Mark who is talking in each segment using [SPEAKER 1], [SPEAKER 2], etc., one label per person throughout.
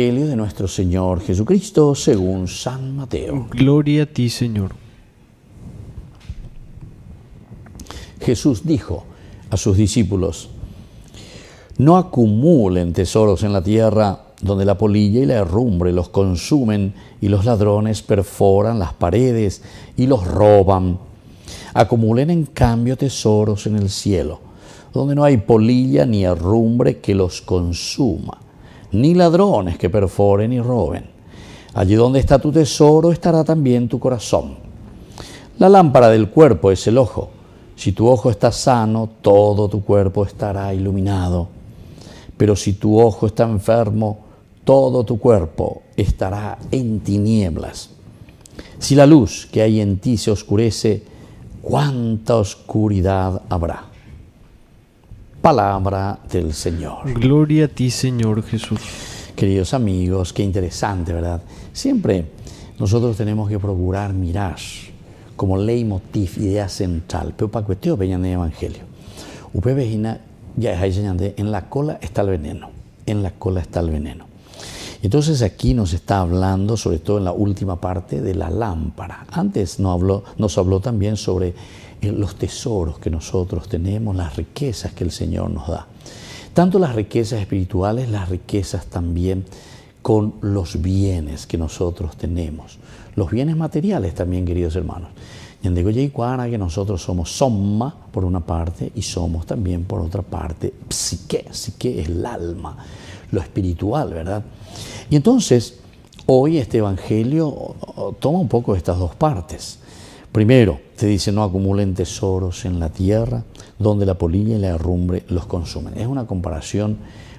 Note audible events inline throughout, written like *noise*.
[SPEAKER 1] Evangelio de nuestro Señor Jesucristo según San Mateo. Gloria a ti, Señor. Jesús dijo a sus discípulos, no acumulen tesoros en la tierra donde la polilla y la herrumbre los consumen y los ladrones perforan las paredes y los roban. Acumulen en cambio tesoros en el cielo, donde no hay polilla ni herrumbre que los consuma ni ladrones que perforen y roben. Allí donde está tu tesoro estará también tu corazón. La lámpara del cuerpo es el ojo. Si tu ojo está sano, todo tu cuerpo estará iluminado. Pero si tu ojo está enfermo, todo tu cuerpo estará en tinieblas. Si la luz que hay en ti se oscurece, ¿cuánta oscuridad habrá? Palabra del Señor. Gloria a ti, Señor Jesús. Queridos amigos, qué interesante, ¿verdad? Siempre nosotros tenemos que procurar mirar como ley, motif, idea central. Pero para cuestión en el Evangelio. ya es en la cola está el veneno. En la cola está el veneno. Entonces aquí nos está hablando, sobre todo en la última parte, de la lámpara. Antes nos habló, nos habló también sobre eh, los tesoros que nosotros tenemos, las riquezas que el Señor nos da. Tanto las riquezas espirituales, las riquezas también con los bienes que nosotros tenemos. Los bienes materiales también, queridos hermanos. Yandego y que nosotros somos Soma, por una parte y somos también por otra parte psique. Psique es el alma lo espiritual, ¿verdad? Y entonces, hoy este Evangelio toma un poco estas dos partes. Primero, te dice, no acumulen tesoros en la tierra, donde la polilla y la herrumbre los consumen. Es una comparación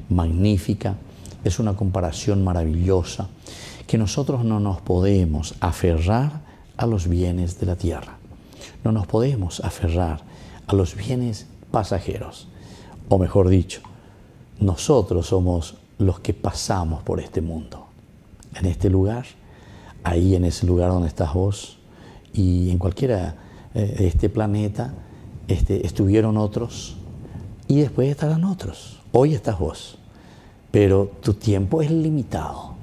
[SPEAKER 1] magnífica, es una comparación maravillosa, que nosotros no nos podemos aferrar a los bienes de la tierra, no nos podemos aferrar a los bienes pasajeros, o mejor dicho, nosotros somos los que pasamos por este mundo, en este lugar, ahí en ese lugar donde estás vos y en cualquiera eh, este planeta este, estuvieron otros y después estarán otros. Hoy estás vos, pero tu tiempo es limitado.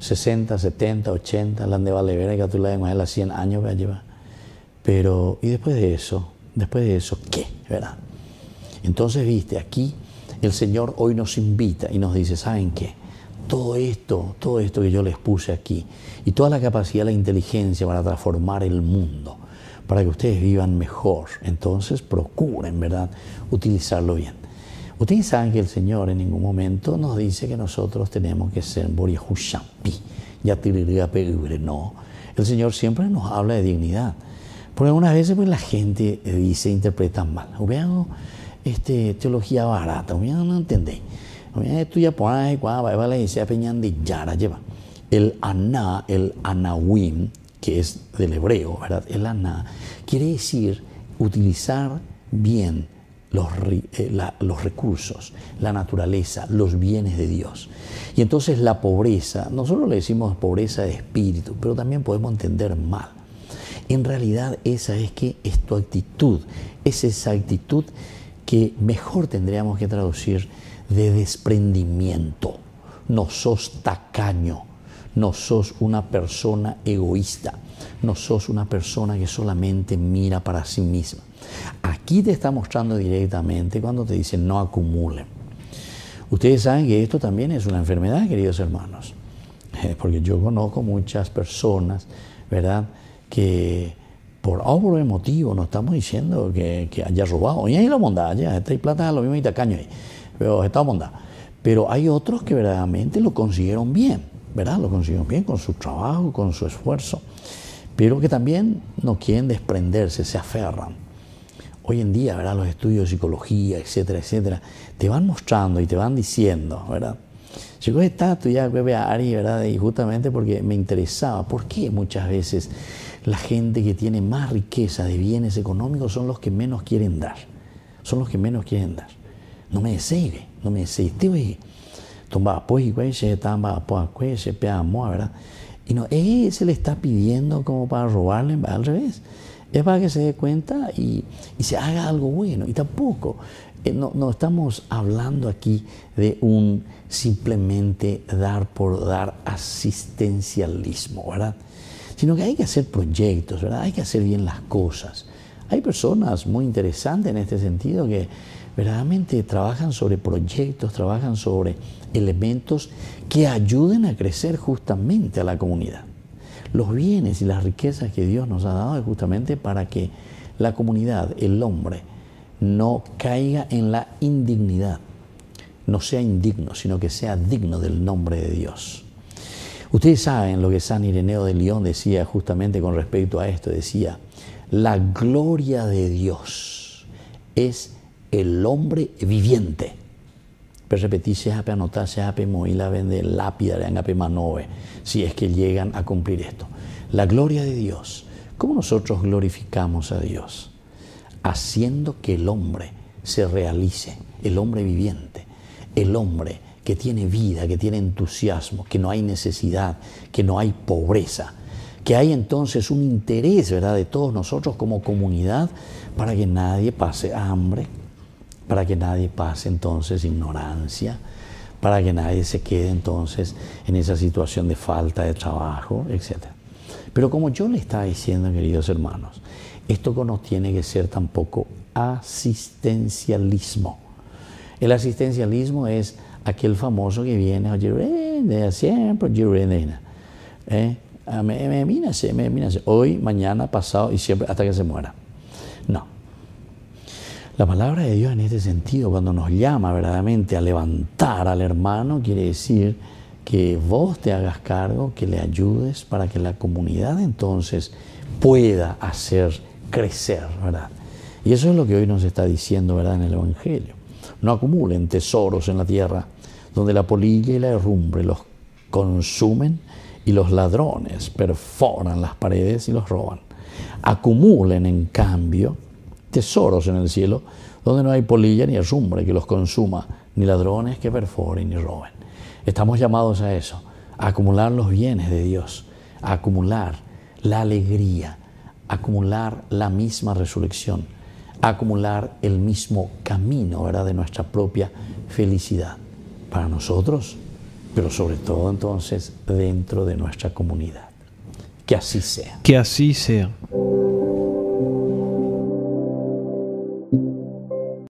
[SPEAKER 1] 60, 70, 80, la de vale y tú la de las 100 años va a llevar. Pero, ¿y después de eso? Después de eso, ¿qué? ¿Verdad? Entonces, viste, aquí el Señor hoy nos invita y nos dice, ¿saben qué? Todo esto, todo esto que yo les puse aquí y toda la capacidad, la inteligencia para transformar el mundo, para que ustedes vivan mejor, entonces procuren, ¿verdad?, utilizarlo bien. Ustedes saben que el Señor en ningún momento nos dice que nosotros tenemos que ser Boriahushampi, Yatirigapebre, no. El Señor siempre nos habla de dignidad. Porque algunas veces pues, la gente dice, interpreta mal. ¿Vean? este, teología barata, no, entendéis. lleva. El aná, el anawim, que es del hebreo, ¿verdad? El aná, quiere decir utilizar bien los, eh, los, recursos, la naturaleza, los bienes de Dios. Y entonces la pobreza, nosotros le decimos pobreza de espíritu, pero también podemos entender mal. En realidad esa es que es tu actitud, es esa actitud que mejor tendríamos que traducir de desprendimiento. No sos tacaño, no sos una persona egoísta, no sos una persona que solamente mira para sí misma. Aquí te está mostrando directamente cuando te dicen no acumule. Ustedes saben que esto también es una enfermedad, queridos hermanos, *laughs* porque yo conozco muchas personas, ¿verdad?, que por obro motivo, no estamos diciendo que, haya robado. Y ahí la bondad, ya, está y plata es lo mismo y tacaño ahí, pero está bondad. Pero hay otros que verdaderamente lo consiguieron bien, ¿verdad? Lo consiguieron bien con su trabajo, con su esfuerzo, pero que también no quieren desprenderse, se aferran. Hoy en día, ¿verdad? Los estudios de psicología, etcétera, etcétera, te van mostrando y te van diciendo, ¿verdad? Llegó a esta ya Ari, ¿verdad? Y justamente porque me interesaba, ¿por qué muchas veces la gente que tiene más riqueza de bienes económicos son los que menos quieren dar? Son los que menos quieren dar. No me deseire, no me güey tomaba pues y se tamba pues moa, ¿verdad? Y no, se le está pidiendo como para robarle, al revés. Es para que se dé cuenta y, y se haga algo bueno. Y tampoco eh, no, estamos hablando aquí de un simplemente dar por dar asistencialismo, ¿verdad? Sino que hay que hacer proyectos, ¿verdad? Hay que hacer bien las cosas. Hay personas muy interesantes en este sentido que verdaderamente trabajan sobre proyectos, trabajan sobre elementos que ayuden a crecer justamente a la comunidad. Los bienes y las riquezas que Dios nos ha dado es justamente para que la comunidad, el hombre, no caiga en la indignidad, no sea indigno, sino que sea digno del nombre de Dios. Ustedes saben lo que San Ireneo de León decía justamente con respecto a esto, decía, la gloria de Dios es el hombre viviente. Pero repetí, se ape anotar, se y la vende lápida, ape manove, si es que llegan a cumplir esto. La gloria de Dios. ¿Cómo nosotros glorificamos a Dios? haciendo que el hombre se realice, el hombre viviente, el hombre que tiene vida, que tiene entusiasmo, que no hay necesidad, que no hay pobreza, que hay entonces un interés ¿verdad? de todos nosotros como comunidad para que nadie pase hambre, para que nadie pase entonces ignorancia, para que nadie se quede entonces en esa situación de falta de trabajo, etc. Pero como yo le estaba diciendo, queridos hermanos, esto no tiene que ser tampoco asistencialismo. El asistencialismo es aquel famoso que viene, oye, siempre, ¿eh? hoy, mañana, pasado y siempre, hasta que se muera. No. La palabra de Dios en este sentido, cuando nos llama verdaderamente a levantar al hermano, quiere decir que vos te hagas cargo, que le ayudes para que la comunidad entonces pueda hacer crecer, ¿verdad? Y eso es lo que hoy nos está diciendo, ¿verdad?, en el Evangelio. No acumulen tesoros en la tierra, donde la polilla y la herrumbre los consumen y los ladrones perforan las paredes y los roban. Acumulen, en cambio, tesoros en el cielo, donde no hay polilla ni herrumbre que los consuma, ni ladrones que perforen ni roben. Estamos llamados a eso, a acumular los bienes de Dios, a acumular la alegría, acumular la misma resurrección, acumular el mismo camino ¿verdad? de nuestra propia felicidad para nosotros, pero sobre todo entonces dentro de nuestra comunidad. Que así sea. Que así sea.